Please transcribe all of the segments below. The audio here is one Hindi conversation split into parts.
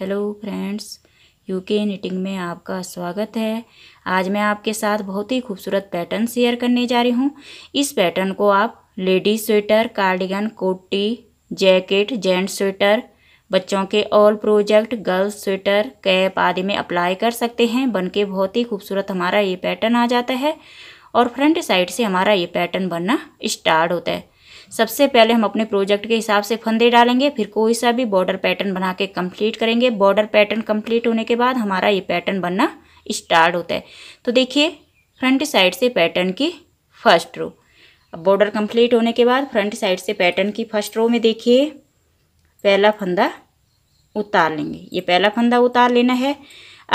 हेलो फ्रेंड्स यूके निटिंग में आपका स्वागत है आज मैं आपके साथ बहुत ही खूबसूरत पैटर्न शेयर करने जा रही हूँ इस पैटर्न को आप लेडीज स्वेटर कार्डिगन कोटी जैकेट जेंट्स स्वेटर बच्चों के all project girls sweater cap आदि में अप्लाई कर सकते हैं बनके बहुत ही खूबसूरत हमारा ये पैटर्न आ जाता है और फ्रंट साइड से हमारा ये पैटर्न बनना स्टार्ट होता है सबसे पहले हम अपने प्रोजेक्ट के हिसाब से फंदे डालेंगे फिर कोई सा भी बॉर्डर पैटर्न बना के कम्प्लीट करेंगे बॉर्डर पैटर्न कम्प्लीट होने के बाद हमारा ये पैटर्न बनना स्टार्ट होता है तो देखिए फ्रंट साइड से पैटर्न की फर्स्ट रो अब बॉर्डर कम्प्लीट होने के बाद फ्रंट साइड से पैटर्न की फर्स्ट रो में देखिए पहला फंदा उतार लेंगे ये पहला फंदा उतार लेना है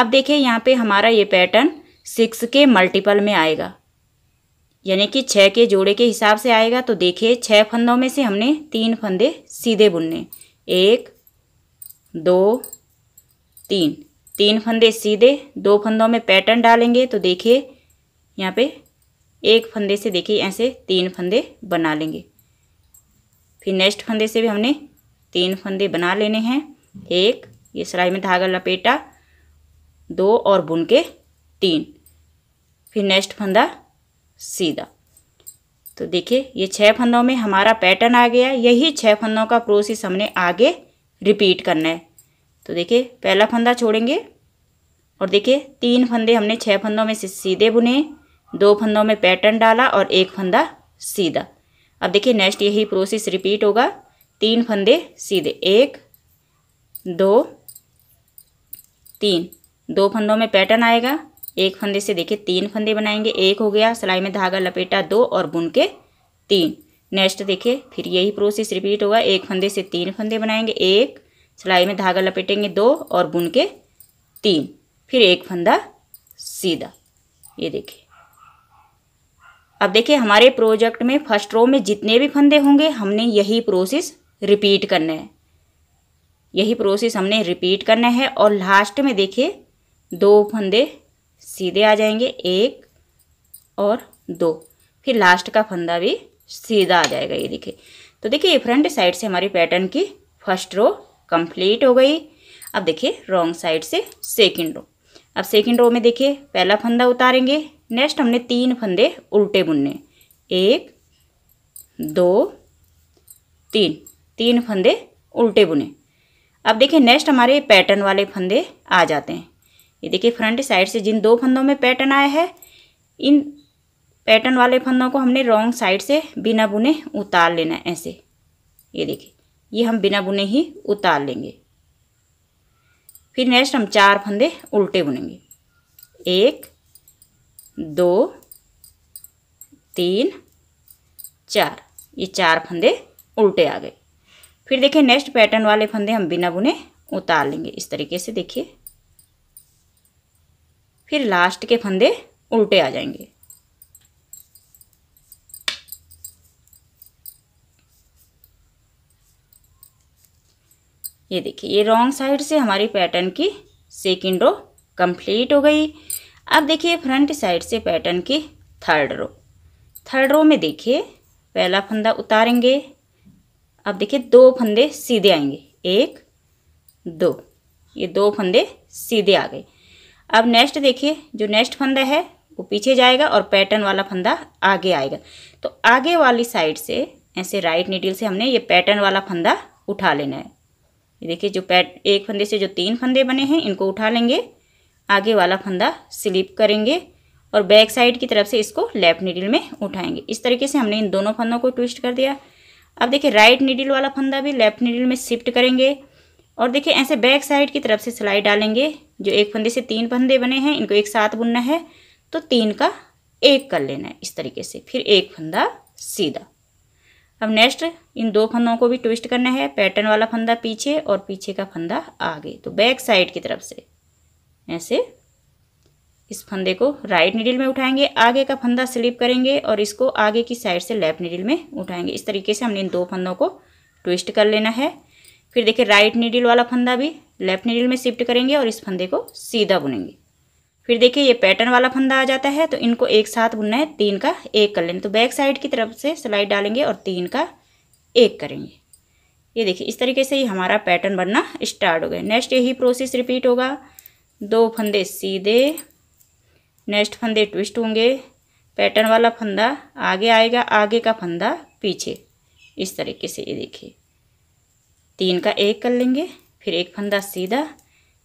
अब देखिए यहाँ पे हमारा ये पैटर्न सिक्स के मल्टीपल में आएगा यानी कि छः के जोड़े के हिसाब से आएगा तो देखिए छः फंदों में से हमने तीन फंदे सीधे बुनने एक दो तीन तीन फंदे सीधे दो फंदों में पैटर्न डालेंगे तो देखिए यहाँ पे एक फंदे से देखिए ऐसे तीन फंदे बना लेंगे फिर नेक्स्ट फंदे से भी हमने तीन फंदे बना लेने हैं एक ये सिलाई में धागा लपेटा दो और बुन के तीन फिर नेक्स्ट फंदा सीधा तो देखिए ये छः फंदों में हमारा पैटर्न आ गया यही छः फंदों का प्रोसेस हमने आगे रिपीट करना है तो देखिए पहला फंदा छोड़ेंगे और देखिए तीन फंदे हमने छः फंदों में से सीधे बुने दो फंदों में पैटर्न डाला और एक फंदा सीधा अब देखिए नेक्स्ट यही प्रोसेस रिपीट होगा तीन फंदे सीधे एक दो तीन दो फंदों में पैटर्न आएगा एक फंदे से देखिए तीन फंदे बनाएंगे एक हो गया सिलाई में धागा लपेटा दो और बुन के तीन नेक्स्ट देखिए फिर यही प्रोसेस रिपीट होगा एक फंदे से तीन फंदे बनाएंगे एक सिलाई में धागा लपेटेंगे दो और बुन के तीन फिर एक फंदा सीधा ये देखिए अब देखिए हमारे प्रोजेक्ट में फर्स्ट रो में जितने भी फंदे होंगे हमने यही प्रोसेस रिपीट करना है यही प्रोसेस हमने रिपीट करना है और लास्ट में देखिए दो फंदे सीधे आ जाएंगे एक और दो फिर लास्ट का फंदा भी सीधा आ जाएगा ये देखिए तो देखिए फ्रंट साइड से हमारी पैटर्न की फर्स्ट रो कंप्लीट हो गई अब देखिए रॉन्ग साइड से सेकंड रो अब सेकंड रो में देखिए पहला फंदा उतारेंगे नेक्स्ट हमने तीन फंदे उल्टे बुनने एक दो तीन तीन फंदे उल्टे बुने अब देखिए नेक्स्ट हमारे पैटर्न वाले फंदे आ जाते हैं ये देखिए फ्रंट साइड से जिन दो फंदों में पैटर्न आया है इन पैटर्न वाले फंदों को हमने रॉन्ग साइड से बिना बुने उतार लेना है ऐसे ये देखिए ये हम बिना बुने ही उतार लेंगे फिर नेक्स्ट हम चार फंदे उल्टे बुनेंगे एक दो तीन चार ये चार फंदे उल्टे आ गए फिर देखिए नेक्स्ट पैटर्न वाले फंदे हम बिना बुने उतार लेंगे इस तरीके से देखिए फिर लास्ट के फंदे उल्टे आ जाएंगे ये देखिए ये रॉन्ग साइड से हमारी पैटर्न की सेकेंड रो कंप्लीट हो गई अब देखिए फ्रंट साइड से पैटर्न की थर्ड रो थर्ड रो में देखिए पहला फंदा उतारेंगे अब देखिए दो फंदे सीधे आएंगे एक दो ये दो फंदे सीधे आ गए अब नेक्स्ट देखिए जो नेक्स्ट फंदा है वो पीछे जाएगा और पैटर्न वाला फंदा आगे आएगा तो आगे वाली साइड से ऐसे राइट नीडल से हमने ये पैटर्न वाला फंदा उठा लेना है ये देखिए जो पैट एक फंदे से जो तीन फंदे बने हैं इनको उठा लेंगे आगे वाला फंदा स्लिप करेंगे और बैक साइड की तरफ से इसको लेफ्ट नीडल में उठाएंगे इस तरीके से हमने इन दोनों फंदों को ट्विस्ट कर दिया अब देखिए राइट नीडल वाला फंदा भी लेफ्ट नीडल में शिफ्ट करेंगे और देखिए ऐसे बैक साइड की तरफ से सिलाई डालेंगे जो एक फंदे से तीन फंदे बने हैं इनको एक साथ बुनना है तो तीन का एक कर लेना है इस तरीके से फिर एक फंदा सीधा अब नेक्स्ट इन दो फंदों को भी ट्विस्ट करना है पैटर्न वाला फंदा पीछे और पीछे का फंदा आगे तो बैक साइड की तरफ से ऐसे इस फंदे को राइट निडिल में उठाएंगे आगे का फंदा स्लिप करेंगे और इसको आगे की साइड से लेफ्ट निडिल में उठाएंगे इस तरीके से हमने इन दो फंदों को ट्विस्ट कर लेना है फिर देखिए राइट नीडिल वाला फंदा भी लेफ्ट नीडल में शिफ्ट करेंगे और इस फंदे को सीधा बुनेंगे फिर देखिए ये पैटर्न वाला फंदा आ जाता है तो इनको एक साथ बुनना है तीन का एक कर लेना तो बैक साइड की तरफ से सिलाई डालेंगे और तीन का एक करेंगे ये देखिए इस तरीके से ही हमारा पैटर्न बनना स्टार्ट हो गया नेक्स्ट यही प्रोसेस रिपीट होगा दो फंदे सीधे नेक्स्ट फंदे ट्विस्ट होंगे पैटर्न वाला फंदा आगे आएगा आगे का फंदा पीछे इस तरीके से ये देखिए तीन का एक कर लेंगे फिर एक फंदा सीधा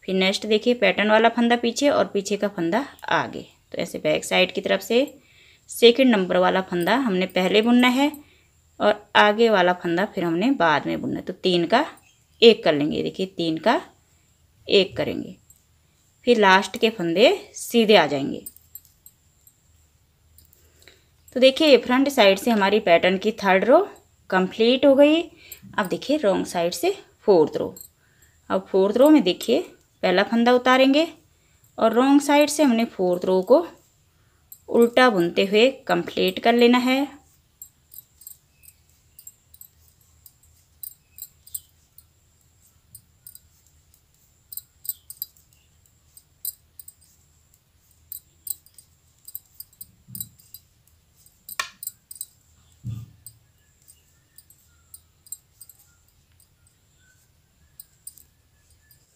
फिर नेक्स्ट देखिए पैटर्न वाला फंदा पीछे और पीछे का फंदा आगे तो ऐसे बैक साइड की तरफ से सेकंड नंबर वाला फंदा हमने पहले बुनना है और आगे वाला फंदा फिर हमने बाद में बुनना है तो तीन का एक कर लेंगे देखिए तीन का एक करेंगे फिर लास्ट के फंदे सीधे आ जाएंगे तो देखिए फ्रंट साइड से हमारी पैटर्न की थर्ड रो कंप्लीट हो गई अब देखिए रॉन्ग साइड से फोर्थ रो अब फोर्थ रो में देखिए पहला फंदा उतारेंगे और रॉन्ग साइड से हमने फोर्थ रो को उल्टा बुनते हुए कंप्लीट कर लेना है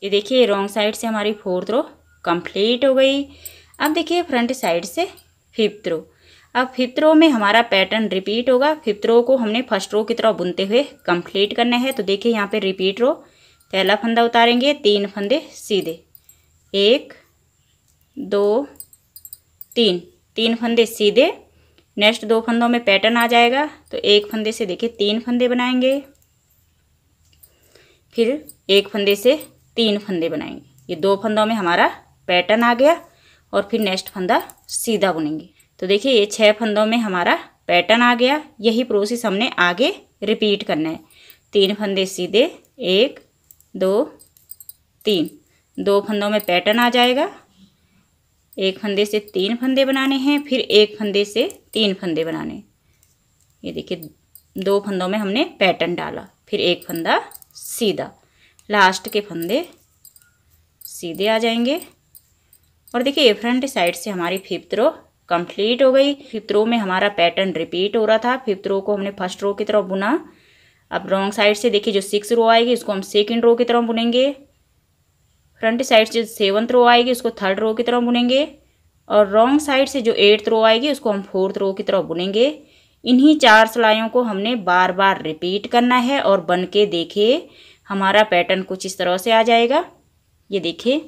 ये देखिए रॉन्ग साइड से हमारी फोर्थ रो कंप्लीट हो गई अब देखिए फ्रंट साइड से फिफ्थ रो अब फिफ्थ रो में हमारा पैटर्न रिपीट होगा फिफ्थ रो को हमने फर्स्ट रो की तरह बुनते हुए कंप्लीट करना है तो देखिए यहाँ पे रिपीट रो पहला फंदा उतारेंगे तीन फंदे सीधे एक दो तीन तीन फंदे सीधे नेक्स्ट दो फंदों में पैटर्न आ जाएगा तो एक फंदे से देखिए तीन फंदे बनाएंगे फिर एक फंदे से तीन फंदे बनाएंगे ये दो फंदों में हमारा पैटर्न आ गया और फिर नेक्स्ट फंदा सीधा बुनेंगे तो देखिए ये छः फंदों में हमारा पैटर्न आ गया यही प्रोसेस हमने आगे रिपीट करना है तीन फंदे सीधे एक दो तीन दो फंदों में पैटर्न आ जाएगा एक फंदे से तीन फंदे बनाने हैं फिर एक फंदे से तीन फंदे बनाने ये देखिए दो फंदों में हमने पैटर्न डाला फिर एक फंदा सीधा लास्ट के फंदे सीधे आ जाएंगे और देखिए ये फ्रंट साइड से हमारी फिफ्थ रो कंप्लीट हो गई फिफ्थ रो में हमारा पैटर्न रिपीट हो रहा था फिफ्थ रो को हमने फर्स्ट रो की तरफ बुना अब रॉन्ग साइड से देखिए जो सिक्स रो आएगी उसको हम सेकेंड रो की तरफ बुनेंगे फ्रंट साइड से सेवन्थ रो आएगी उसको थर्ड रो की तरफ बुनेंगे और रॉन्ग साइड से जो एट्थ रो आएगी उसको हम फोर्थ रो की तरफ बुनेंगे इन्हीं चार सिलाइयों को हमने बार बार रिपीट करना है और बन के देखे हमारा पैटर्न कुछ इस तरह से आ जाएगा ये देखिए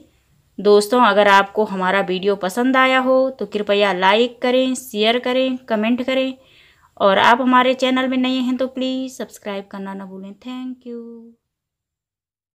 दोस्तों अगर आपको हमारा वीडियो पसंद आया हो तो कृपया लाइक करें शेयर करें कमेंट करें और आप हमारे चैनल में नए हैं तो प्लीज़ सब्सक्राइब करना ना भूलें थैंक यू